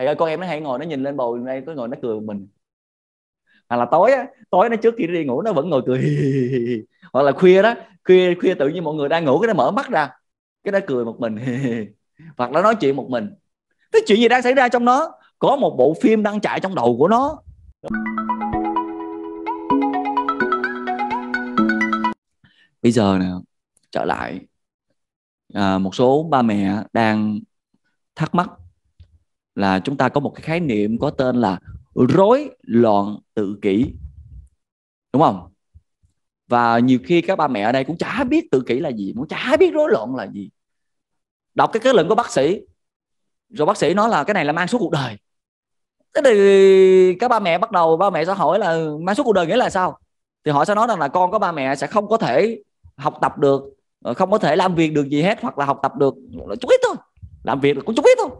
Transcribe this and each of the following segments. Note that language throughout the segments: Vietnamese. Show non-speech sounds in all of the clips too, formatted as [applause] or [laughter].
thầy ơi con em nó hay ngồi nó nhìn lên bầu đây có ngồi nó cười mình hoặc là tối á, tối nó trước khi đi ngủ nó vẫn ngồi cười [laughs] hoặc là khuya đó khuya khuya tự nhiên mọi người đang ngủ cái nó mở mắt ra cái nó cười một mình [laughs] hoặc nó nói chuyện một mình cái chuyện gì đang xảy ra trong nó có một bộ phim đang chạy trong đầu của nó bây giờ nè trở lại à, một số ba mẹ đang thắc mắc là chúng ta có một cái khái niệm có tên là rối loạn tự kỷ đúng không và nhiều khi các ba mẹ ở đây cũng chả biết tự kỷ là gì cũng chả biết rối loạn là gì đọc cái kết luận của bác sĩ rồi bác sĩ nói là cái này là mang suốt cuộc đời thế thì các ba mẹ bắt đầu ba mẹ sẽ hỏi là mang suốt cuộc đời nghĩa là sao thì họ sẽ nói rằng là con có ba mẹ sẽ không có thể học tập được không có thể làm việc được gì hết hoặc là học tập được chút ít thôi làm việc được cũng chút ít thôi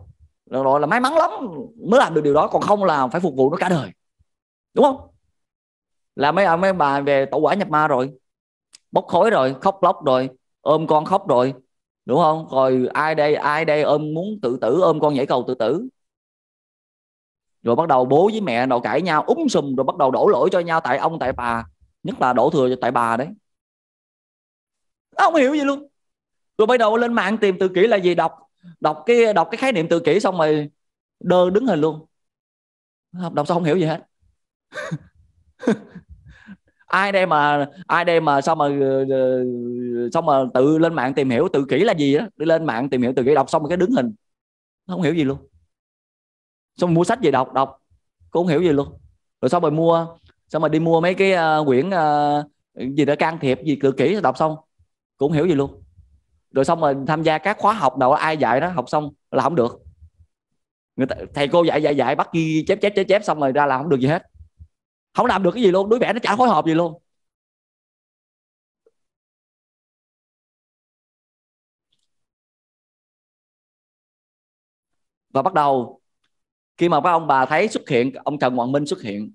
gọi là may mắn lắm mới làm được điều đó còn không là phải phục vụ nó cả đời đúng không là mấy ông mấy bà về tổ quả nhập ma rồi bốc khối rồi khóc lóc rồi ôm con khóc rồi đúng không rồi ai đây ai đây ôm muốn tự tử ôm con nhảy cầu tự tử rồi bắt đầu bố với mẹ đầu cãi nhau úng sùm rồi bắt đầu đổ lỗi cho nhau tại ông tại bà nhất là đổ thừa cho tại bà đấy nó không hiểu gì luôn rồi bắt đầu lên mạng tìm từ kỹ là gì đọc đọc cái đọc cái khái niệm tự kỷ xong rồi đơ đứng hình luôn đọc xong không hiểu gì hết [laughs] ai đây mà ai đây mà sao mà xong ờ, ờ, mà tự lên mạng tìm hiểu tự kỷ là gì á đi lên mạng tìm hiểu tự kỷ đọc xong rồi cái đứng hình không hiểu gì luôn xong mua sách về đọc đọc cũng không hiểu gì luôn rồi xong rồi mua xong rồi đi mua mấy cái uh, quyển uh, gì đó can thiệp gì tự kỷ đọc xong cũng hiểu gì luôn rồi xong rồi tham gia các khóa học nào ai dạy nó học xong là không được người ta, thầy cô dạy dạy dạy bắt ghi chép chép chép chép xong rồi ra là không được gì hết không làm được cái gì luôn đứa bé nó chả phối hợp gì luôn và bắt đầu khi mà các ông bà thấy xuất hiện ông trần hoàng minh xuất hiện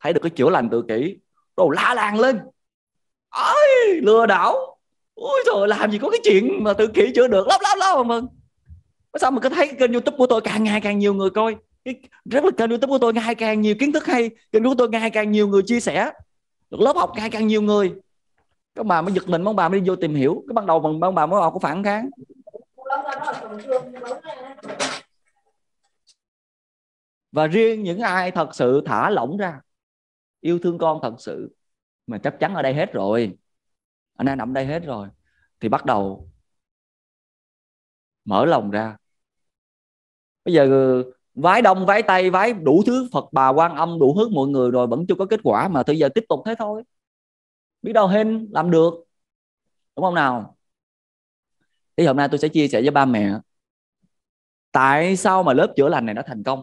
thấy được cái chữa lành tự kỷ đồ la làng lên ơi lừa đảo ôi trời làm gì có cái chuyện mà tự kỷ chữa được lắm lắm lắm mừng sao mà cứ thấy kênh youtube của tôi càng ngày càng nhiều người coi cái rất là kênh youtube của tôi ngày càng nhiều kiến thức hay kênh của tôi ngày càng nhiều người chia sẻ được lớp học ngày càng nhiều người các bà mới giật mình mấy bà mới đi vô tìm hiểu cái ban đầu bằng ông bà mới học có phản kháng và riêng những ai thật sự thả lỏng ra yêu thương con thật sự mà chắc chắn ở đây hết rồi anh đang nằm đây hết rồi thì bắt đầu mở lòng ra bây giờ vái đông vái tay vái đủ thứ phật bà quan âm đủ thứ mọi người rồi vẫn chưa có kết quả mà bây giờ tiếp tục thế thôi biết đâu hên làm được đúng không nào thì hôm nay tôi sẽ chia sẻ với ba mẹ tại sao mà lớp chữa lành này nó thành công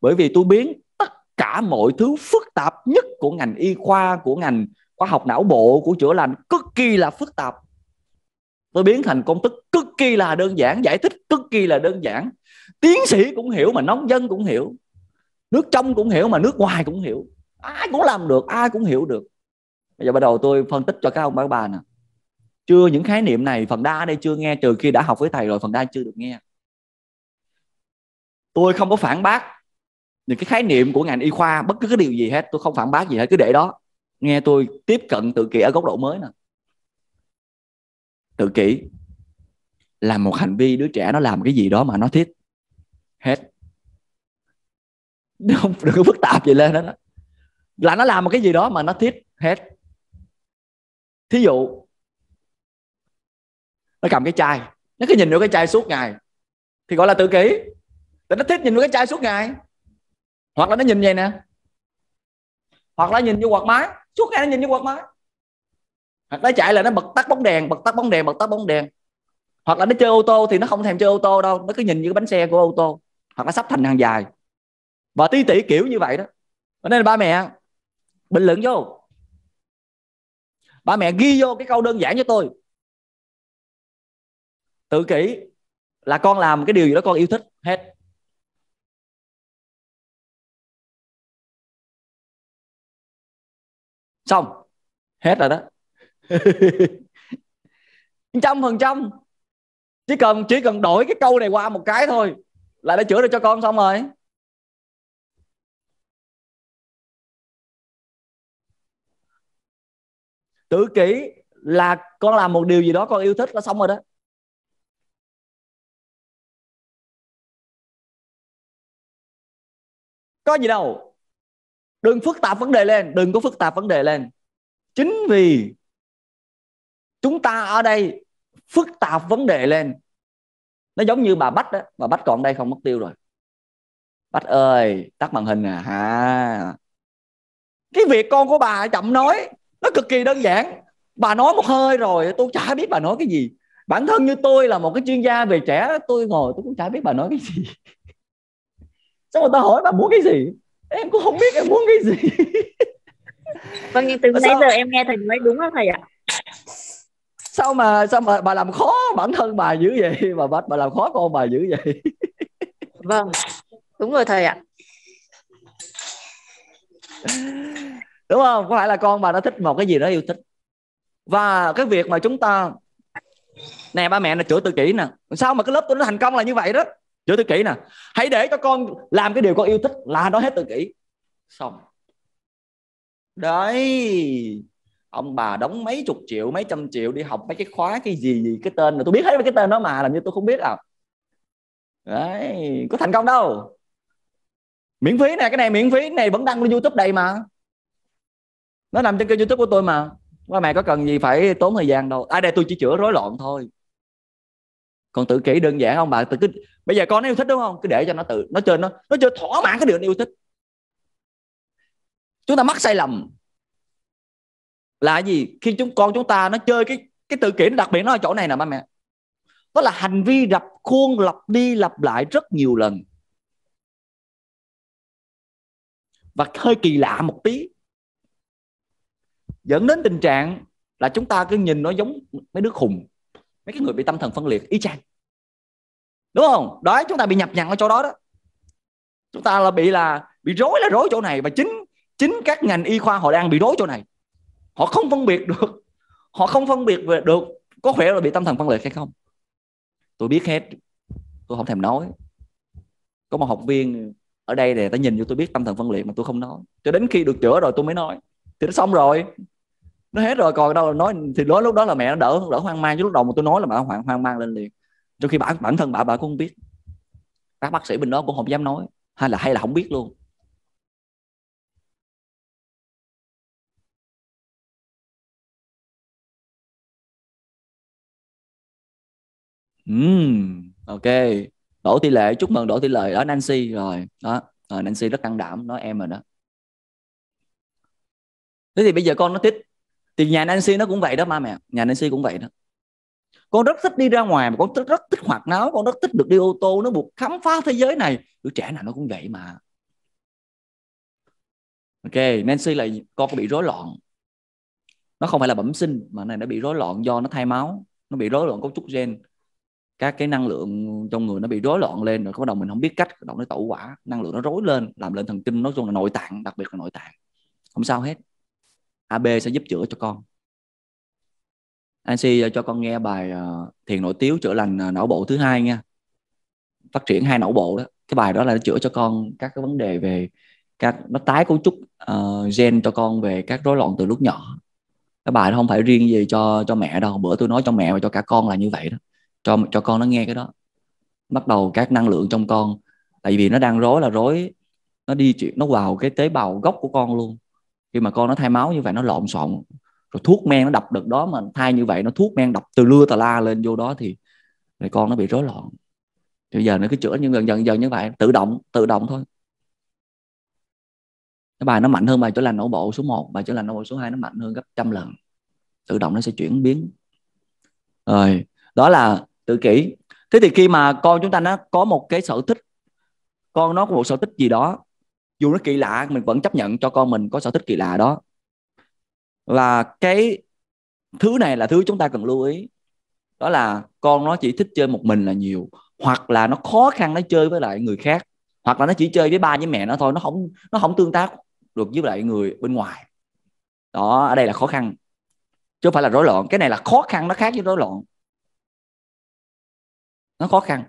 bởi vì tôi biến tất cả mọi thứ phức tạp nhất của ngành y khoa của ngành khoa học não bộ của chữa lành cực kỳ là phức tạp tôi biến thành công thức cực kỳ là đơn giản giải thích cực kỳ là đơn giản tiến sĩ cũng hiểu mà nông dân cũng hiểu nước trong cũng hiểu mà nước ngoài cũng hiểu ai cũng làm được ai cũng hiểu được bây giờ bắt đầu tôi phân tích cho các ông bà các bà nè chưa những khái niệm này phần đa đây chưa nghe trừ khi đã học với thầy rồi phần đa chưa được nghe tôi không có phản bác những cái khái niệm của ngành y khoa bất cứ cái điều gì hết tôi không phản bác gì hết cứ để đó nghe tôi tiếp cận tự kỷ ở góc độ mới nè tự kỷ là một hành vi đứa trẻ nó làm cái gì đó mà nó thích hết không đừng có phức tạp gì lên đó là nó làm một cái gì đó mà nó thích hết thí dụ nó cầm cái chai nó cứ nhìn vô cái chai suốt ngày thì gọi là tự kỷ tại nó thích nhìn vô cái chai suốt ngày hoặc là nó nhìn vậy nè hoặc là nhìn vô quạt máy suốt ngày nó nhìn vô quạt máy nó chạy là nó bật tắt bóng đèn bật tắt bóng đèn bật tắt bóng đèn hoặc là nó chơi ô tô thì nó không thèm chơi ô tô đâu nó cứ nhìn như cái bánh xe của ô tô hoặc là sắp thành hàng dài và tí tỉ kiểu như vậy đó nên ba mẹ bình luận vô ba mẹ ghi vô cái câu đơn giản cho tôi tự kỷ là con làm cái điều gì đó con yêu thích hết xong hết rồi đó [laughs] trăm phần trăm chỉ cần chỉ cần đổi cái câu này qua một cái thôi là đã chữa được cho con xong rồi tự kỷ là con làm một điều gì đó con yêu thích là xong rồi đó có gì đâu đừng phức tạp vấn đề lên đừng có phức tạp vấn đề lên chính vì chúng ta ở đây phức tạp vấn đề lên nó giống như bà bách đó bà bách còn đây không mất tiêu rồi bách ơi tắt màn hình à Ha, cái việc con của bà chậm nói nó cực kỳ đơn giản bà nói một hơi rồi tôi chả biết bà nói cái gì bản thân như tôi là một cái chuyên gia về trẻ tôi ngồi tôi cũng chả biết bà nói cái gì [laughs] sao người ta hỏi bà muốn cái gì em cũng không biết em muốn cái gì [laughs] vâng nhưng từ nãy giờ em nghe thầy nói đúng không thầy ạ sao mà sao mà bà làm khó bản thân bà dữ vậy mà bà, bà làm khó con bà dữ vậy vâng đúng rồi thầy ạ đúng không có phải là con bà nó thích một cái gì đó yêu thích và cái việc mà chúng ta nè ba mẹ là chữa tự kỷ nè sao mà cái lớp tôi nó thành công là như vậy đó chữa tự kỷ nè hãy để cho con làm cái điều con yêu thích là nó hết tự kỷ xong đấy ông bà đóng mấy chục triệu mấy trăm triệu đi học mấy cái khóa cái gì gì cái tên là tôi biết hết mấy cái tên đó mà làm như tôi không biết à đấy có thành công đâu miễn phí này cái này miễn phí cái này vẫn đăng lên youtube đây mà nó nằm trên kênh youtube của tôi mà qua mẹ có cần gì phải tốn thời gian đâu à đây tôi chỉ chữa rối loạn thôi còn tự kỷ đơn giản không bà tự cứ bây giờ con nó yêu thích đúng không cứ để cho nó tự nó chơi nó nó chơi thỏa mãn cái điều nó yêu thích chúng ta mắc sai lầm là gì khi chúng con chúng ta nó chơi cái cái tự kỷ đặc biệt nó ở chỗ này nè ba mẹ đó là hành vi rập khuôn lặp đi lặp lại rất nhiều lần và hơi kỳ lạ một tí dẫn đến tình trạng là chúng ta cứ nhìn nó giống mấy đứa khùng mấy cái người bị tâm thần phân liệt y chang đúng không đó chúng ta bị nhập nhằng ở chỗ đó đó chúng ta là bị là bị rối là rối chỗ này và chính chính các ngành y khoa họ đang bị rối chỗ này họ không phân biệt được họ không phân biệt được có khỏe là bị tâm thần phân liệt hay không tôi biết hết tôi không thèm nói có một học viên ở đây này, ta nhìn vô tôi biết tâm thần phân liệt mà tôi không nói cho đến khi được chữa rồi tôi mới nói thì nó xong rồi nó hết rồi còn đâu nói thì đó lúc đó là mẹ nó đỡ đỡ hoang mang chứ lúc đầu mà tôi nói là bà hoang hoang mang lên liền trong khi bản bản thân bà bà cũng không biết các bác sĩ bên đó cũng không dám nói hay là hay là không biết luôn Uhm, ok Đỗ tỷ Lệ chúc mừng Đỗ tỷ Lệ đó Nancy rồi đó rồi Nancy rất can đảm nói em rồi đó thế thì bây giờ con nó thích thì nhà Nancy nó cũng vậy đó ba mẹ nhà Nancy cũng vậy đó con rất thích đi ra ngoài mà con rất, rất thích hoạt náo con rất thích được đi ô tô nó buộc khám phá thế giới này đứa trẻ nào nó cũng vậy mà ok Nancy là con có bị rối loạn nó không phải là bẩm sinh mà này nó bị rối loạn do nó thay máu nó bị rối loạn cấu trúc gen các cái năng lượng trong người nó bị rối loạn lên rồi bắt đầu mình không biết cách động nó tẩu quả năng lượng nó rối lên làm lên thần kinh nói chung là nội tạng đặc biệt là nội tạng không sao hết AB sẽ giúp chữa cho con anh Si cho con nghe bài ờ, thiền nội tiếu chữa lành ờ, não bộ thứ hai nha phát triển hai não bộ đó cái bài đó là nó chữa cho con các cái vấn đề về các nó tái cấu trúc uh, gen cho con về các rối loạn từ lúc nhỏ cái bài không phải riêng gì cho cho mẹ đâu bữa tôi nói cho mẹ và cho cả con là như vậy đó cho cho con nó nghe cái đó bắt đầu các năng lượng trong con tại vì nó đang rối là rối nó đi chuyện nó vào cái tế bào gốc của con luôn khi mà con nó thay máu như vậy nó lộn xộn rồi thuốc men nó đập được đó mà thay như vậy nó thuốc men đập từ lưa tà la lên vô đó thì thì con nó bị rối loạn bây giờ nó cứ chữa nhưng dần dần dần như vậy tự động tự động thôi cái bài nó mạnh hơn bài chữa lành não bộ số 1 bài chữa lành não bộ số 2 nó mạnh hơn gấp trăm lần tự động nó sẽ chuyển biến rồi đó là tự kỷ thế thì khi mà con chúng ta nó có một cái sở thích con nó có một sở thích gì đó dù nó kỳ lạ mình vẫn chấp nhận cho con mình có sở thích kỳ lạ đó và cái thứ này là thứ chúng ta cần lưu ý đó là con nó chỉ thích chơi một mình là nhiều hoặc là nó khó khăn nó chơi với lại người khác hoặc là nó chỉ chơi với ba với mẹ nó thôi nó không nó không tương tác được với lại người bên ngoài đó ở đây là khó khăn chứ không phải là rối loạn cái này là khó khăn nó khác với rối loạn nó khó khăn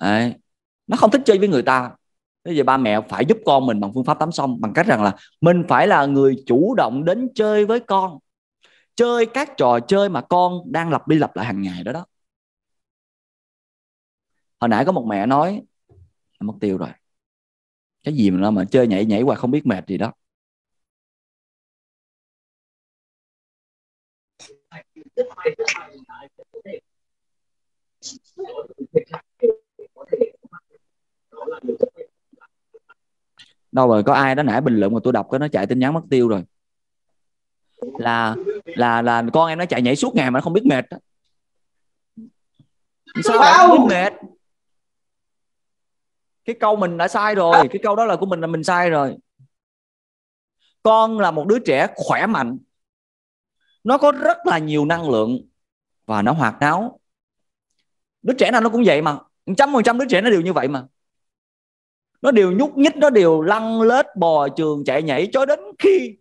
Đấy. nó không thích chơi với người ta thế vậy ba mẹ phải giúp con mình bằng phương pháp tắm xong bằng cách rằng là mình phải là người chủ động đến chơi với con chơi các trò chơi mà con đang lặp đi lặp lại hàng ngày đó đó hồi nãy có một mẹ nói mất tiêu rồi cái gì mà mà chơi nhảy nhảy qua không biết mệt gì đó đâu rồi có ai đó nãy bình luận mà tôi đọc cái nó chạy tin nhắn mất tiêu rồi là là là con em nó chạy nhảy suốt ngày mà nó không biết mệt đó. sao lại không biết mệt cái câu mình đã sai rồi cái câu đó là của mình là mình sai rồi con là một đứa trẻ khỏe mạnh nó có rất là nhiều năng lượng và nó hoạt náo đứa trẻ nào nó cũng vậy mà trăm phần trăm đứa trẻ nó đều như vậy mà nó đều nhúc nhích nó đều lăn lết bò trường chạy nhảy cho đến khi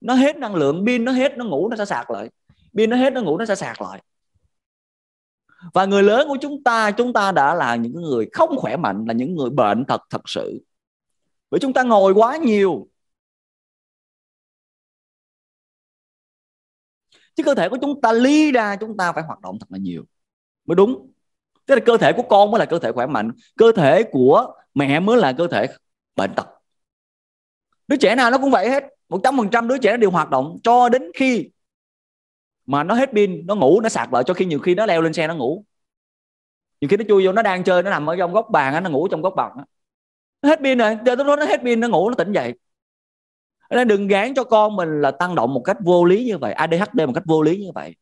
nó hết năng lượng pin nó hết nó ngủ nó sẽ sạc lại pin nó hết nó ngủ nó sẽ sạc lại và người lớn của chúng ta chúng ta đã là những người không khỏe mạnh là những người bệnh thật thật sự bởi chúng ta ngồi quá nhiều chứ cơ thể của chúng ta ly ra chúng ta phải hoạt động thật là nhiều mới đúng tức là cơ thể của con mới là cơ thể khỏe mạnh cơ thể của mẹ mới là cơ thể bệnh tật đứa trẻ nào nó cũng vậy hết một trăm phần trăm đứa trẻ nó đều hoạt động cho đến khi mà nó hết pin nó ngủ nó sạc lại cho khi nhiều khi nó leo lên xe nó ngủ nhiều khi nó chui vô nó đang chơi nó nằm ở trong góc bàn nó ngủ trong góc bàn nó hết pin rồi giờ nó hết pin nó ngủ nó tỉnh dậy nên đừng gán cho con mình là tăng động một cách vô lý như vậy ADHD một cách vô lý như vậy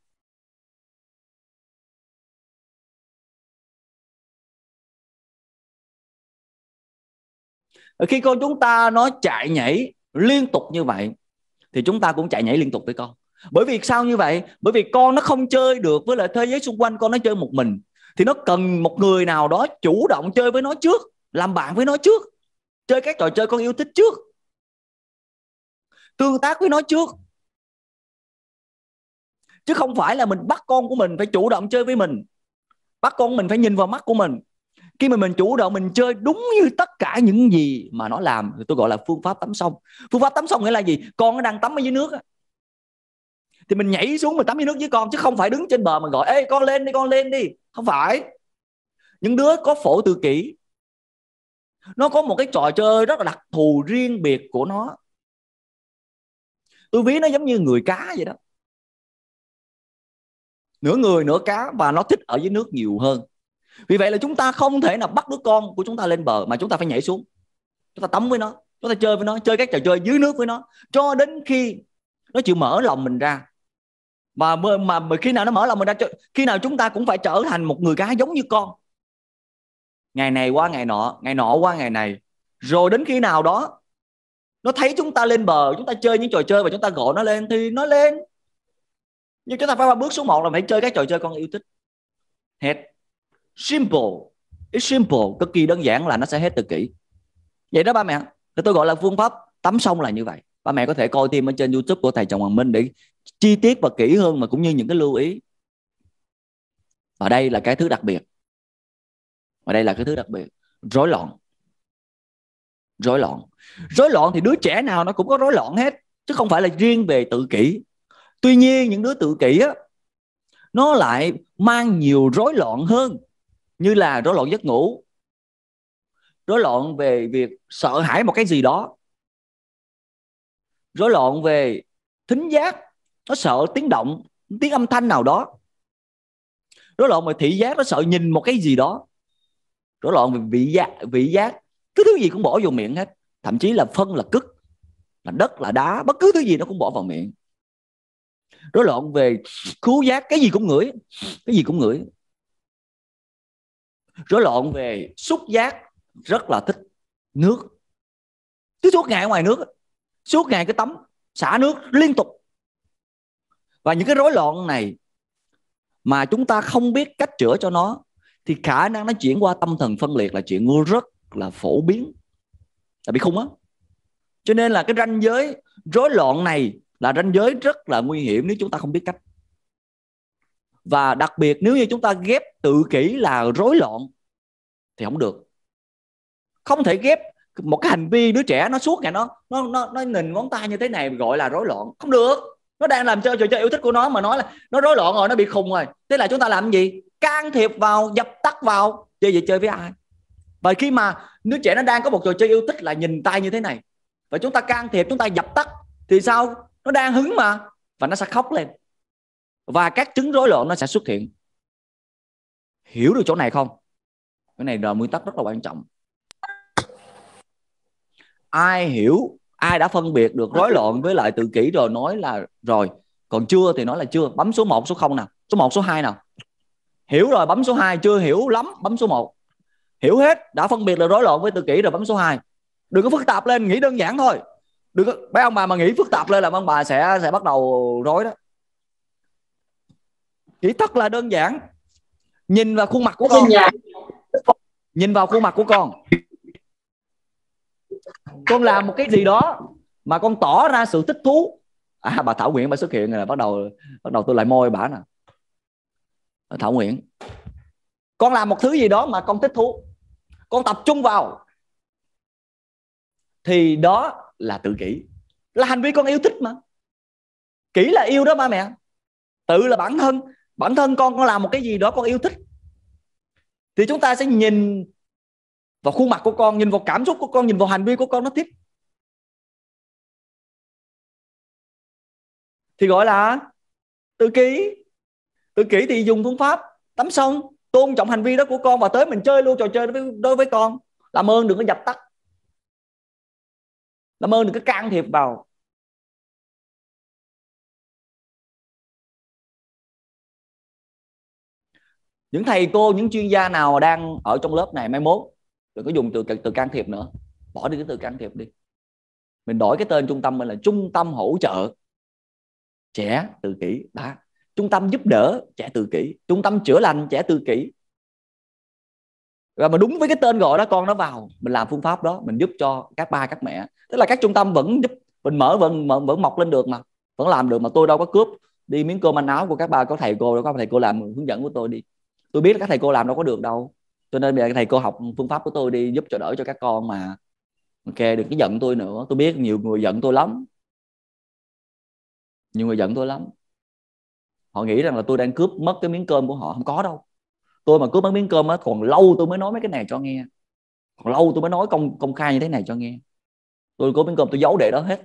Ờ, khi con chúng ta nó chạy nhảy liên tục như vậy thì chúng ta cũng chạy nhảy liên tục với con bởi vì sao như vậy bởi vì con nó không chơi được với lại thế giới xung quanh con nó chơi một mình thì nó cần một người nào đó chủ động chơi với nó trước làm bạn với nó trước chơi các trò chơi con yêu thích trước tương tác với nó trước chứ không phải là mình bắt con của mình phải chủ động chơi với mình bắt con mình phải nhìn vào mắt của mình khi mà mình chủ động mình chơi đúng như tất cả những gì mà nó làm thì tôi gọi là phương pháp tắm sông phương pháp tắm sông nghĩa là gì con nó đang tắm ở dưới nước thì mình nhảy xuống mình tắm dưới nước với con chứ không phải đứng trên bờ mình gọi ê con lên đi con lên đi không phải những đứa có phổ tự kỷ nó có một cái trò chơi rất là đặc thù riêng biệt của nó tôi ví nó giống như người cá vậy đó nửa người nửa cá và nó thích ở dưới nước nhiều hơn vì vậy là chúng ta không thể nào bắt đứa con của chúng ta lên bờ mà chúng ta phải nhảy xuống chúng ta tắm với nó chúng ta chơi với nó chơi các trò chơi dưới nước với nó cho đến khi nó chịu mở lòng mình ra mà mà, mà khi nào nó mở lòng mình ra khi nào chúng ta cũng phải trở thành một người cá giống như con ngày này qua ngày nọ ngày nọ qua ngày này rồi đến khi nào đó nó thấy chúng ta lên bờ chúng ta chơi những trò chơi và chúng ta gọi nó lên thì nó lên nhưng chúng ta phải qua bước số 1 là phải chơi các trò chơi con yêu thích hết simple it's simple cực kỳ đơn giản là nó sẽ hết tự kỷ vậy đó ba mẹ thì tôi gọi là phương pháp tắm sông là như vậy ba mẹ có thể coi thêm ở trên youtube của thầy chồng hoàng minh để chi tiết và kỹ hơn mà cũng như những cái lưu ý và đây là cái thứ đặc biệt và đây là cái thứ đặc biệt rối loạn rối loạn rối loạn thì đứa trẻ nào nó cũng có rối loạn hết chứ không phải là riêng về tự kỷ tuy nhiên những đứa tự kỷ á nó lại mang nhiều rối loạn hơn như là rối loạn giấc ngủ rối loạn về việc sợ hãi một cái gì đó rối loạn về thính giác nó sợ tiếng động tiếng âm thanh nào đó rối loạn về thị giác nó sợ nhìn một cái gì đó rối loạn về vị giác vị giác cứ thứ gì cũng bỏ vô miệng hết thậm chí là phân là cức, là đất là đá bất cứ thứ gì nó cũng bỏ vào miệng rối loạn về khứu giác cái gì cũng ngửi cái gì cũng ngửi rối loạn về xúc giác rất là thích nước cứ suốt ngày ở ngoài nước suốt ngày cái tắm xả nước liên tục và những cái rối loạn này mà chúng ta không biết cách chữa cho nó thì khả năng nó chuyển qua tâm thần phân liệt là chuyện rất là phổ biến tại bị khung á cho nên là cái ranh giới rối loạn này là ranh giới rất là nguy hiểm nếu chúng ta không biết cách và đặc biệt nếu như chúng ta ghép tự kỷ là rối loạn thì không được không thể ghép một cái hành vi đứa trẻ nó suốt ngày nó nó nó nó nhìn ngón tay như thế này gọi là rối loạn không được nó đang làm cho trò chơi yêu thích của nó mà nói là nó rối loạn rồi nó bị khùng rồi thế là chúng ta làm gì can thiệp vào dập tắt vào chơi gì chơi với ai và khi mà đứa trẻ nó đang có một trò chơi yêu thích là nhìn tay như thế này và chúng ta can thiệp chúng ta dập tắt thì sao nó đang hứng mà và nó sẽ khóc lên và các chứng rối loạn nó sẽ xuất hiện hiểu được chỗ này không cái này là nguyên tắc rất là quan trọng ai hiểu ai đã phân biệt được rối loạn với lại tự kỷ rồi nói là rồi còn chưa thì nói là chưa bấm số 1 số 0 nào số 1 số 2 nào hiểu rồi bấm số 2 chưa hiểu lắm bấm số 1 hiểu hết đã phân biệt là rối loạn với tự kỷ rồi bấm số 2 đừng có phức tạp lên nghĩ đơn giản thôi đừng có mấy ông bà mà nghĩ phức tạp lên là ông bà sẽ sẽ bắt đầu rối đó chỉ thật là đơn giản nhìn vào khuôn mặt của con nhìn vào khuôn mặt của con con làm một cái gì đó mà con tỏ ra sự thích thú à bà thảo nguyễn bà xuất hiện rồi bắt đầu bắt đầu tôi lại môi bà nè thảo nguyễn con làm một thứ gì đó mà con thích thú con tập trung vào thì đó là tự kỷ là hành vi con yêu thích mà kỹ là yêu đó ba mẹ tự là bản thân bản thân con con làm một cái gì đó con yêu thích thì chúng ta sẽ nhìn vào khuôn mặt của con nhìn vào cảm xúc của con nhìn vào hành vi của con nó thích thì gọi là tự kỷ tự kỷ thì dùng phương pháp tắm sông tôn trọng hành vi đó của con và tới mình chơi luôn trò chơi đối với, đối với con làm ơn đừng có dập tắt làm ơn đừng có can thiệp vào những thầy cô những chuyên gia nào đang ở trong lớp này mai mốt đừng có dùng từ từ can thiệp nữa bỏ đi cái từ can thiệp đi mình đổi cái tên trung tâm mình là trung tâm hỗ trợ trẻ tự kỷ đã. trung tâm giúp đỡ trẻ tự kỷ trung tâm chữa lành trẻ tự kỷ và mà đúng với cái tên gọi đó con nó vào mình làm phương pháp đó mình giúp cho các ba các mẹ tức là các trung tâm vẫn giúp mình mở vẫn mở, vẫn mọc lên được mà vẫn làm được mà tôi đâu có cướp đi miếng cơm manh áo của các ba có thầy cô đâu có thầy cô làm hướng dẫn của tôi đi tôi biết là các thầy cô làm đâu có được đâu cho nên bây giờ thầy cô học phương pháp của tôi đi giúp cho đỡ cho các con mà ok đừng có giận tôi nữa tôi biết nhiều người giận tôi lắm nhiều người giận tôi lắm họ nghĩ rằng là tôi đang cướp mất cái miếng cơm của họ không có đâu tôi mà cướp mất miếng cơm á còn lâu tôi mới nói mấy cái này cho nghe còn lâu tôi mới nói công công khai như thế này cho nghe tôi cướp miếng cơm tôi giấu để đó hết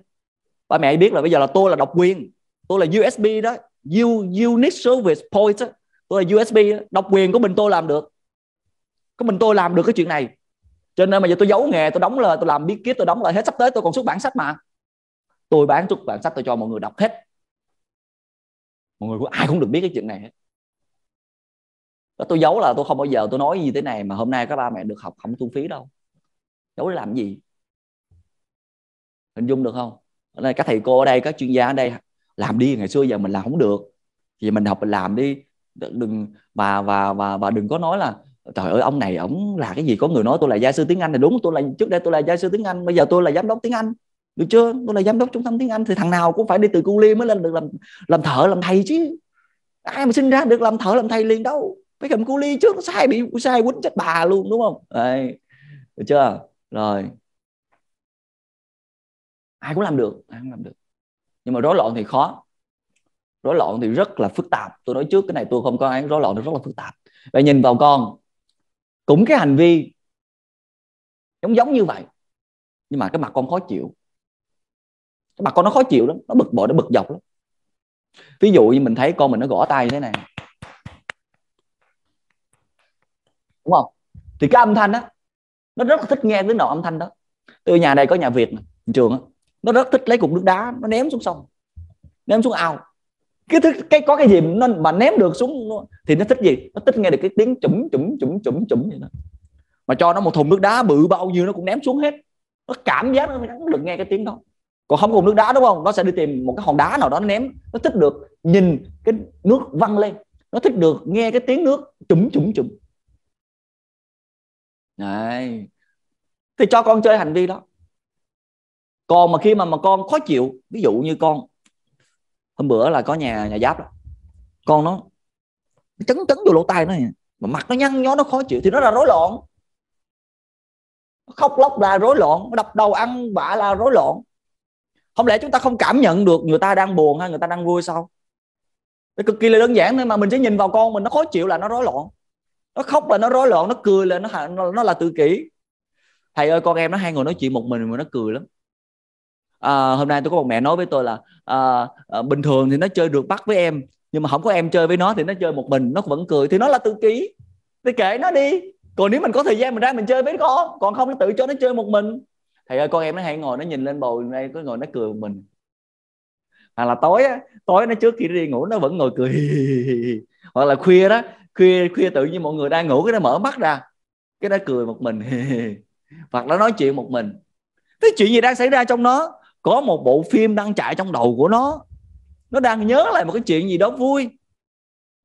ba mẹ biết là bây giờ là tôi là độc quyền tôi là USB đó U, unique service point đó tôi là USB độc quyền của mình tôi làm được có mình tôi làm được cái chuyện này cho nên mà giờ tôi giấu nghề tôi đóng lời tôi làm biết kiếp tôi đóng lại hết sắp tới tôi còn xuất bản sách mà tôi bán xuất bản sách tôi cho mọi người đọc hết mọi người ai cũng được biết cái chuyện này hết tôi giấu là tôi không bao giờ tôi nói gì thế này mà hôm nay các ba mẹ được học không thu phí đâu giấu để làm gì hình dung được không ở đây các thầy cô ở đây các chuyên gia ở đây làm đi ngày xưa giờ mình làm không được thì mình học mình làm đi đừng và và và và đừng có nói là trời ơi ông này ổng là cái gì có người nói tôi là gia sư tiếng anh là đúng tôi là trước đây tôi là gia sư tiếng anh bây giờ tôi là giám đốc tiếng anh được chưa tôi là giám đốc trung tâm tiếng anh thì thằng nào cũng phải đi từ cu li mới lên được làm làm thợ làm thầy chứ ai mà sinh ra được làm thợ làm thầy liền đâu phải cầm cu ly trước nó sai bị sai quýnh chết bà luôn đúng không Đấy. được chưa rồi ai cũng làm được ai cũng làm được nhưng mà rối loạn thì khó rối loạn thì rất là phức tạp tôi nói trước cái này tôi không có án rối loạn nó rất là phức tạp vậy nhìn vào con cũng cái hành vi giống giống như vậy nhưng mà cái mặt con khó chịu cái mặt con nó khó chịu lắm nó bực bội nó bực dọc lắm ví dụ như mình thấy con mình nó gõ tay như thế này đúng không thì cái âm thanh á nó rất là thích nghe tiếng động âm thanh đó từ nhà này có nhà việt này, trường á nó rất thích lấy cục nước đá nó ném xuống sông ném xuống ao cái thứ cái có cái gì nó mà ném được xuống thì nó thích gì nó thích nghe được cái tiếng chủng chủng chủng chủng chủng vậy đó mà cho nó một thùng nước đá bự bao nhiêu nó cũng ném xuống hết nó cảm giác nó không được nghe cái tiếng đó còn không cùng nước đá đúng không nó sẽ đi tìm một cái hòn đá nào đó nó ném nó thích được nhìn cái nước văng lên nó thích được nghe cái tiếng nước chủng chủng chủng này thì cho con chơi hành vi đó còn mà khi mà mà con khó chịu ví dụ như con hôm bữa là có nhà nhà giáp đó con nó chấn chấn vô lỗ tai nó mà mặt nó nhăn nhó nó khó chịu thì nó là rối loạn khóc lóc là rối loạn đập đầu ăn vạ là rối loạn không lẽ chúng ta không cảm nhận được người ta đang buồn hay người ta đang vui sao nó cực kỳ là đơn giản thôi mà mình chỉ nhìn vào con mình nó khó chịu là nó rối loạn nó khóc là nó rối loạn nó cười là nó nó là tự kỷ thầy ơi con em nó hai người nói chuyện một mình mà nó cười lắm à, hôm nay tôi có một mẹ nói với tôi là à, à, bình thường thì nó chơi được bắt với em nhưng mà không có em chơi với nó thì nó chơi một mình nó vẫn cười thì nó là tự kỷ thì kể nó đi còn nếu mình có thời gian mình ra mình chơi với con còn không nó tự cho nó chơi một mình thầy ơi con em nó hay ngồi nó nhìn lên bầu này cứ ngồi nó cười một mình hoặc là tối tối nó trước khi đi ngủ nó vẫn ngồi cười [laughs] hoặc là khuya đó khuya khuya tự nhiên mọi người đang ngủ cái nó mở mắt ra cái nó cười một mình [laughs] hoặc nó nói chuyện một mình cái chuyện gì đang xảy ra trong nó có một bộ phim đang chạy trong đầu của nó nó đang nhớ lại một cái chuyện gì đó vui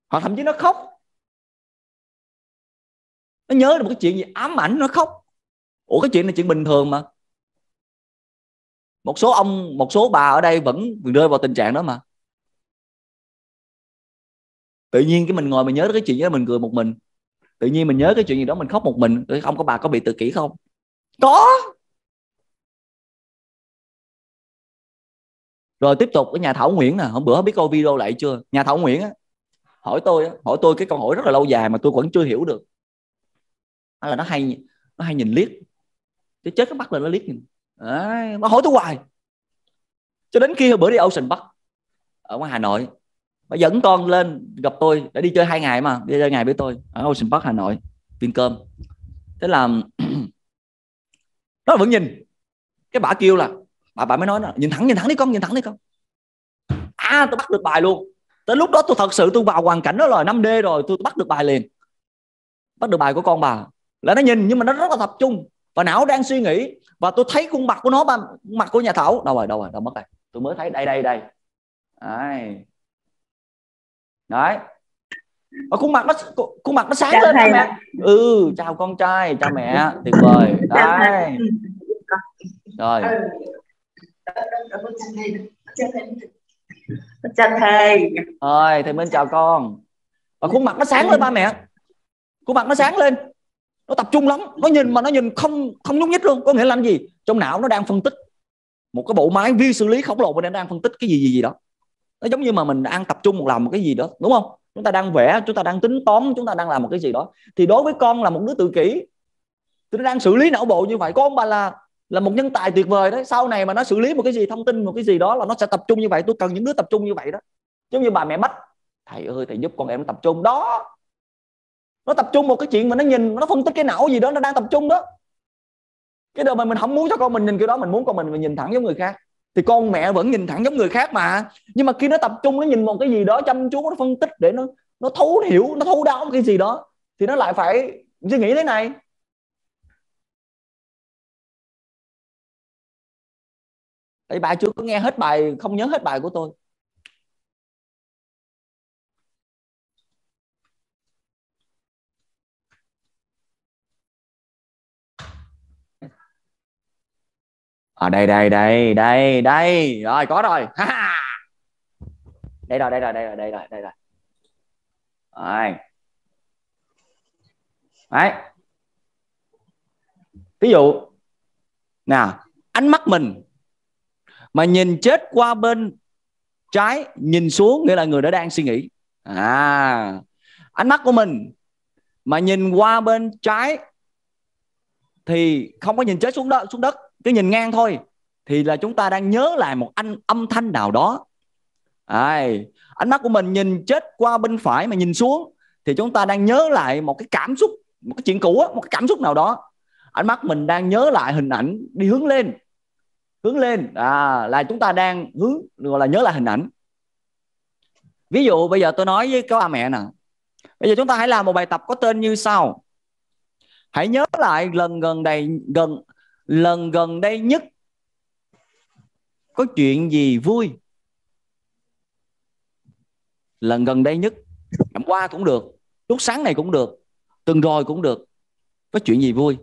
hoặc thậm chí nó khóc nó nhớ được một cái chuyện gì ám ảnh nó khóc ủa cái chuyện này chuyện bình thường mà một số ông một số bà ở đây vẫn rơi vào tình trạng đó mà tự nhiên cái mình ngồi mình nhớ cái chuyện đó mình cười một mình tự nhiên mình nhớ cái chuyện gì đó mình khóc một mình không có bà có bị tự kỷ không có rồi tiếp tục cái nhà thảo nguyễn nè hôm bữa biết coi video lại chưa nhà thảo nguyễn á hỏi tôi á, hỏi tôi cái câu hỏi rất là lâu dài mà tôi vẫn chưa hiểu được đó là nó hay nó hay nhìn liếc chứ chết cái mắt lên nó liếc nhìn à, nó hỏi tôi hoài cho đến khi bữa đi Ocean Park ở ngoài Hà Nội nó dẫn con lên gặp tôi để đi chơi hai ngày mà đi chơi ngày với tôi ở Ocean Park Hà Nội viên cơm thế là [clears throat] nó vẫn nhìn cái bả kêu là bà bà mới nói là nhìn thẳng nhìn thẳng đi con nhìn thẳng đi con à tôi bắt được bài luôn tới lúc đó tôi thật sự tôi vào hoàn cảnh đó rồi 5D rồi tôi bắt được bài liền bắt được bài của con bà là nó nhìn nhưng mà nó rất là tập trung và não đang suy nghĩ và tôi thấy khuôn mặt của nó ba mặt của nhà thảo đâu rồi đâu rồi đâu mất rồi tôi mới thấy đây đây đây đấy, đấy. Ở khuôn mặt nó khuôn mặt nó sáng chào lên thầy. mẹ ừ chào con trai chào mẹ tuyệt vời đấy rồi ừ. Bác Trần Thầy Bác Thầy Rồi thầy Minh chào con Và khuôn mặt nó sáng lên ba mẹ Khuôn mặt nó sáng lên Nó tập trung lắm Nó nhìn mà nó nhìn không không nhúc nhích luôn Có nghĩa là gì Trong não nó đang phân tích Một cái bộ máy vi xử lý khổng lồ Mình đang phân tích cái gì gì gì đó Nó giống như mà mình đang tập trung một làm một cái gì đó Đúng không chúng ta đang vẽ chúng ta đang tính toán chúng ta đang làm một cái gì đó thì đối với con là một đứa tự kỷ thì nó đang xử lý não bộ như vậy con bà là là một nhân tài tuyệt vời đấy sau này mà nó xử lý một cái gì thông tin một cái gì đó là nó sẽ tập trung như vậy tôi cần những đứa tập trung như vậy đó giống như bà mẹ mất thầy ơi thầy giúp con em tập trung đó nó tập trung một cái chuyện mà nó nhìn nó phân tích cái não gì đó nó đang tập trung đó cái đời mà mình không muốn cho con mình nhìn kiểu đó mình muốn con mình, mình nhìn thẳng giống người khác thì con mẹ vẫn nhìn thẳng giống người khác mà nhưng mà khi nó tập trung nó nhìn một cái gì đó chăm chú nó phân tích để nó nó thấu hiểu nó thấu đáo cái gì đó thì nó lại phải suy nghĩ thế này tại bà chưa có nghe hết bài không nhớ hết bài của tôi à đây đây đây đây đây rồi có rồi ha đây rồi đây rồi đây rồi đây rồi đây rồi rồi đấy ví dụ nào ánh mắt mình mà nhìn chết qua bên trái nhìn xuống nghĩa là người đó đang suy nghĩ à ánh mắt của mình mà nhìn qua bên trái thì không có nhìn chết xuống đất xuống đất cứ nhìn ngang thôi thì là chúng ta đang nhớ lại một anh âm thanh nào đó à, ánh mắt của mình nhìn chết qua bên phải mà nhìn xuống thì chúng ta đang nhớ lại một cái cảm xúc một cái chuyện cũ một cái cảm xúc nào đó ánh mắt mình đang nhớ lại hình ảnh đi hướng lên hướng lên à, là chúng ta đang hướng gọi là nhớ lại hình ảnh ví dụ bây giờ tôi nói với các ba mẹ nè bây giờ chúng ta hãy làm một bài tập có tên như sau hãy nhớ lại lần gần đây gần lần gần đây nhất có chuyện gì vui lần gần đây nhất hôm qua cũng được chút sáng này cũng được tuần rồi cũng được có chuyện gì vui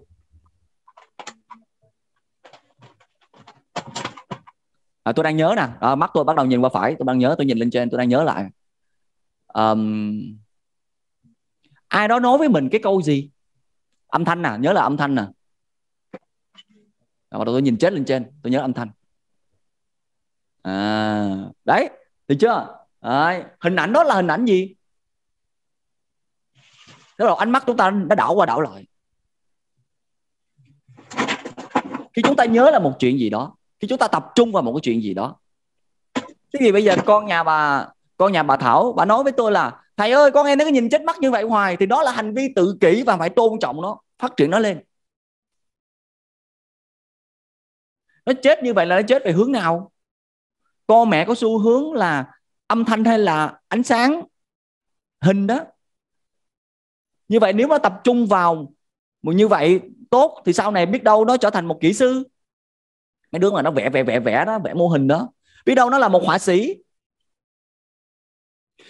à, tôi đang nhớ nè à, mắt tôi bắt đầu nhìn qua phải tôi đang nhớ tôi nhìn lên trên tôi đang nhớ lại um, ai đó nói với mình cái câu gì âm thanh nè nhớ là âm thanh nè à. tôi nhìn chết lên trên tôi nhớ âm thanh à, đấy thì chưa đấy. hình ảnh đó là hình ảnh gì đó là ánh mắt chúng ta đã đảo qua đảo lại khi chúng ta nhớ là một chuyện gì đó khi chúng ta tập trung vào một cái chuyện gì đó thế thì bây giờ con nhà bà con nhà bà Thảo bà nói với tôi là thầy ơi con em nó cứ nhìn chết mắt như vậy hoài thì đó là hành vi tự kỷ và phải tôn trọng nó phát triển nó lên nó chết như vậy là nó chết về hướng nào con mẹ có xu hướng là âm thanh hay là ánh sáng hình đó như vậy nếu mà tập trung vào như vậy tốt thì sau này biết đâu nó trở thành một kỹ sư cái đứa mà nó vẽ vẽ vẽ vẽ đó vẽ mô hình đó biết đâu nó là một họa sĩ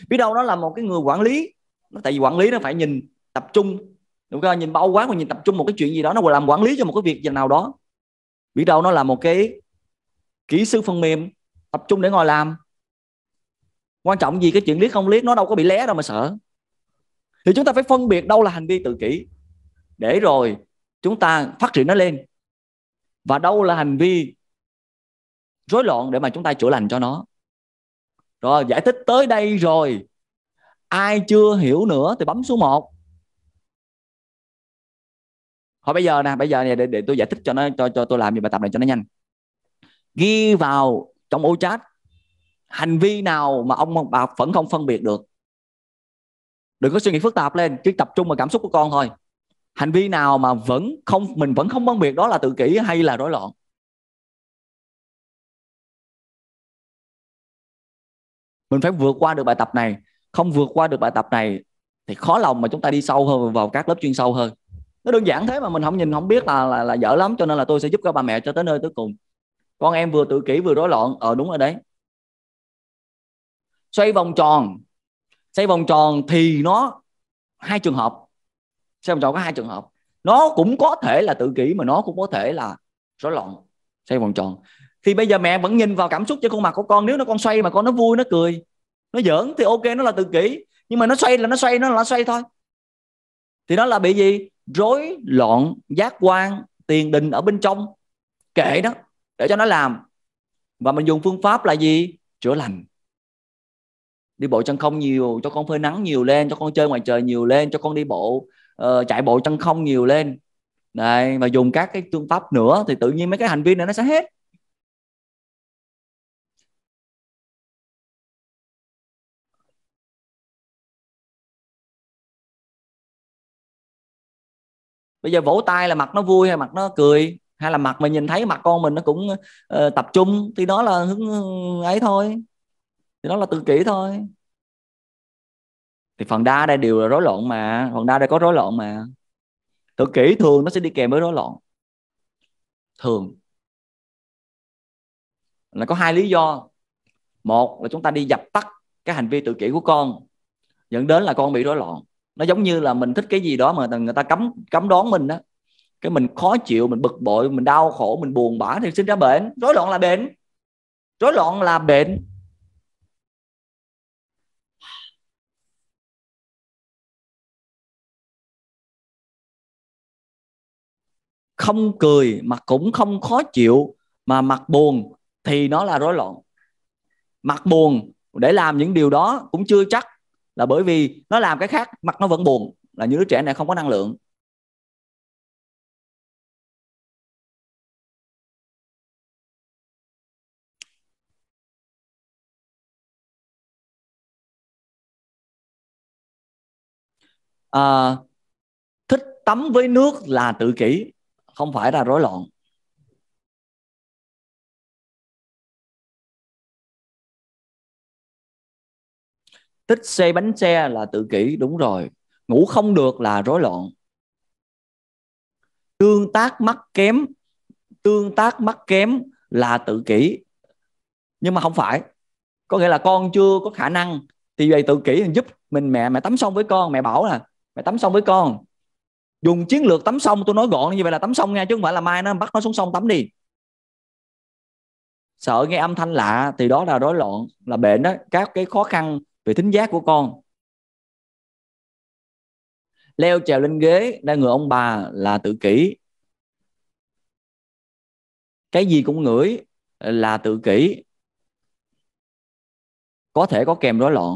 biết đâu nó là một cái người quản lý nó tại vì quản lý nó phải nhìn tập trung đúng không nhìn bao quát mà nhìn tập trung một cái chuyện gì đó nó làm quản lý cho một cái việc gì nào đó biết đâu nó là một cái kỹ sư phần mềm tập trung để ngồi làm quan trọng gì cái chuyện liếc không liếc nó đâu có bị lé đâu mà sợ thì chúng ta phải phân biệt đâu là hành vi tự kỷ để rồi chúng ta phát triển nó lên và đâu là hành vi rối loạn để mà chúng ta chữa lành cho nó rồi giải thích tới đây rồi ai chưa hiểu nữa thì bấm số 1 thôi bây giờ nè bây giờ này để, để tôi giải thích cho nó cho cho tôi làm gì bài tập này cho nó nhanh ghi vào trong ô chat hành vi nào mà ông bà vẫn không phân biệt được đừng có suy nghĩ phức tạp lên cứ tập trung vào cảm xúc của con thôi hành vi nào mà vẫn không mình vẫn không phân biệt đó là tự kỷ hay là rối loạn mình phải vượt qua được bài tập này không vượt qua được bài tập này thì khó lòng mà chúng ta đi sâu hơn vào các lớp chuyên sâu hơn nó đơn giản thế mà mình không nhìn không biết là là, là dở lắm cho nên là tôi sẽ giúp các bà mẹ cho tới nơi tới cùng con em vừa tự kỷ vừa rối loạn ờ đúng rồi đấy xoay vòng tròn xoay vòng tròn thì nó hai trường hợp xem tròn có hai trường hợp nó cũng có thể là tự kỷ mà nó cũng có thể là rối loạn xoay vòng tròn thì bây giờ mẹ vẫn nhìn vào cảm xúc trên khuôn mặt của con nếu nó con xoay mà con nó vui nó cười nó giỡn thì ok nó là tự kỷ nhưng mà nó xoay là nó xoay nó là nó xoay thôi thì nó là bị gì rối loạn giác quan tiền đình ở bên trong kệ đó để cho nó làm và mình dùng phương pháp là gì chữa lành đi bộ chân không nhiều cho con phơi nắng nhiều lên cho con chơi ngoài trời nhiều lên cho con đi bộ uh, chạy bộ chân không nhiều lên này mà dùng các cái phương pháp nữa thì tự nhiên mấy cái hành vi này nó sẽ hết bây giờ vỗ tay là mặt nó vui hay mặt nó cười hay là mặt mình nhìn thấy mặt con mình nó cũng uh, tập trung thì đó là hướng ấy thôi thì đó là tự kỷ thôi thì phần đa đây đều là rối loạn mà phần đa đây có rối loạn mà tự kỷ thường nó sẽ đi kèm với rối loạn thường là có hai lý do một là chúng ta đi dập tắt cái hành vi tự kỷ của con dẫn đến là con bị rối loạn nó giống như là mình thích cái gì đó mà người ta cấm cấm đón mình đó cái mình khó chịu mình bực bội mình đau khổ mình buồn bã thì sinh ra bệnh rối loạn là bệnh rối loạn là bệnh không cười mà cũng không khó chịu mà mặt buồn thì nó là rối loạn mặt buồn để làm những điều đó cũng chưa chắc là bởi vì nó làm cái khác mặt nó vẫn buồn là những đứa trẻ này không có năng lượng à, thích tắm với nước là tự kỷ không phải là rối loạn tích xe bánh xe là tự kỷ đúng rồi ngủ không được là rối loạn tương tác mắt kém tương tác mắt kém là tự kỷ nhưng mà không phải có nghĩa là con chưa có khả năng thì vậy tự kỷ giúp mình mẹ mẹ tắm xong với con mẹ bảo là mẹ tắm xong với con dùng chiến lược tắm sông tôi nói gọn như vậy là tắm sông nghe chứ không phải là mai nó bắt nó xuống sông tắm đi sợ nghe âm thanh lạ thì đó là rối loạn là bệnh đó các cái khó khăn về thính giác của con leo trèo lên ghế đang người ông bà là tự kỷ cái gì cũng ngửi là tự kỷ có thể có kèm rối loạn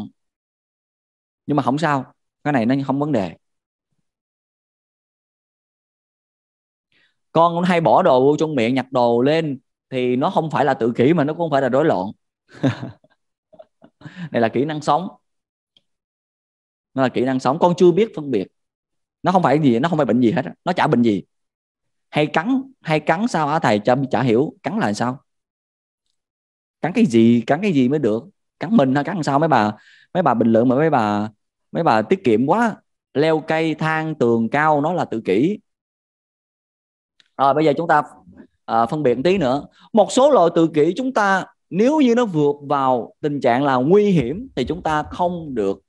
nhưng mà không sao cái này nó không vấn đề con cũng hay bỏ đồ vô trong miệng nhặt đồ lên thì nó không phải là tự kỷ mà nó cũng không phải là rối loạn [laughs] này là kỹ năng sống nó là kỹ năng sống con chưa biết phân biệt nó không phải gì nó không phải bệnh gì hết nó chả bệnh gì hay cắn hay cắn sao hả thầy cho chả hiểu cắn là sao cắn cái gì cắn cái gì mới được cắn mình hay cắn sao mấy bà mấy bà bình luận mà mấy bà mấy bà tiết kiệm quá leo cây thang tường cao nó là tự kỷ rồi à, bây giờ chúng ta à, phân biệt một tí nữa một số loại tự kỷ chúng ta nếu như nó vượt vào tình trạng là nguy hiểm thì chúng ta không được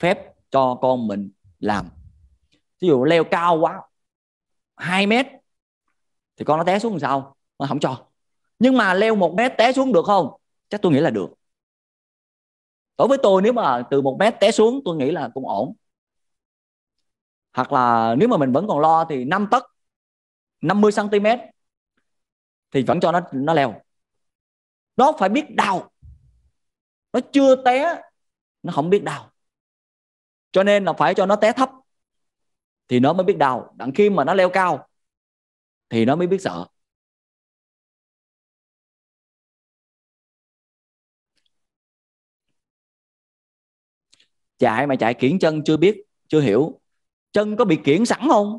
phép cho con mình làm ví dụ leo cao quá 2 mét thì con nó té xuống làm sao nó không cho nhưng mà leo một mét té xuống được không chắc tôi nghĩ là được đối với tôi nếu mà từ một mét té xuống tôi nghĩ là cũng ổn hoặc là nếu mà mình vẫn còn lo thì năm tấc 50 cm thì vẫn cho nó nó leo nó phải biết đau, nó chưa té nó không biết đau, cho nên là phải cho nó té thấp thì nó mới biết đau. đặng khi mà nó leo cao thì nó mới biết sợ chạy mà chạy kiển chân chưa biết chưa hiểu chân có bị kiển sẵn không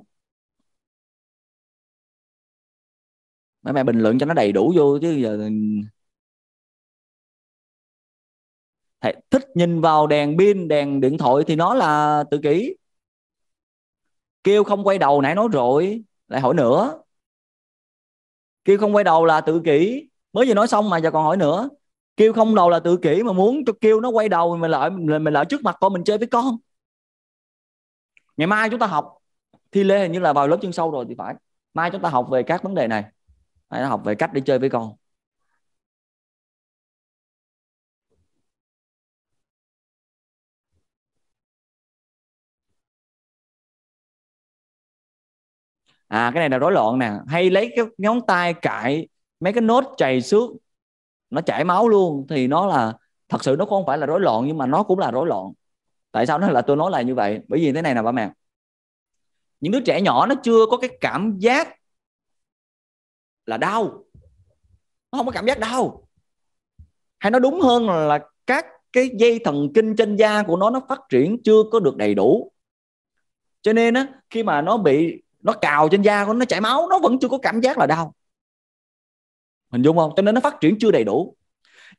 mấy mày bình luận cho nó đầy đủ vô chứ giờ thầy thích nhìn vào đèn pin đèn điện thoại thì nó là tự kỷ kêu không quay đầu nãy nói rồi lại hỏi nữa kêu không quay đầu là tự kỷ mới vừa nói xong mà giờ còn hỏi nữa kêu không đầu là tự kỷ mà muốn cho kêu nó quay đầu mình lại mình, mình lại trước mặt con mình chơi với con ngày mai chúng ta học thi lê hình như là vào lớp chuyên sâu rồi thì phải mai chúng ta học về các vấn đề này Đấy, nó học về cách để chơi với con à cái này là rối loạn nè hay lấy cái ngón tay cạy mấy cái nốt chảy xước nó chảy máu luôn thì nó là thật sự nó không phải là rối loạn nhưng mà nó cũng là rối loạn tại sao nó là tôi nói là như vậy bởi vì thế này nè bà mẹ những đứa trẻ nhỏ nó chưa có cái cảm giác là đau nó không có cảm giác đau hay nói đúng hơn là các cái dây thần kinh trên da của nó nó phát triển chưa có được đầy đủ cho nên á khi mà nó bị nó cào trên da của nó, nó chảy máu nó vẫn chưa có cảm giác là đau hình dung không cho nên nó phát triển chưa đầy đủ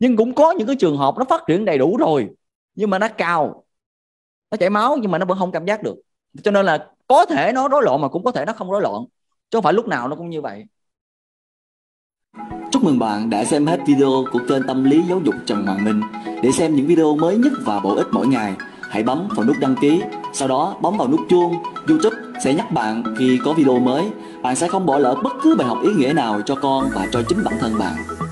nhưng cũng có những cái trường hợp nó phát triển đầy đủ rồi nhưng mà nó cào nó chảy máu nhưng mà nó vẫn không cảm giác được cho nên là có thể nó rối loạn mà cũng có thể nó không rối loạn chứ không phải lúc nào nó cũng như vậy Chúc mừng bạn đã xem hết video của kênh Tâm lý Giáo dục Trần Hoàng Minh. Để xem những video mới nhất và bổ ích mỗi ngày, hãy bấm vào nút đăng ký, sau đó bấm vào nút chuông. YouTube sẽ nhắc bạn khi có video mới. Bạn sẽ không bỏ lỡ bất cứ bài học ý nghĩa nào cho con và cho chính bản thân bạn.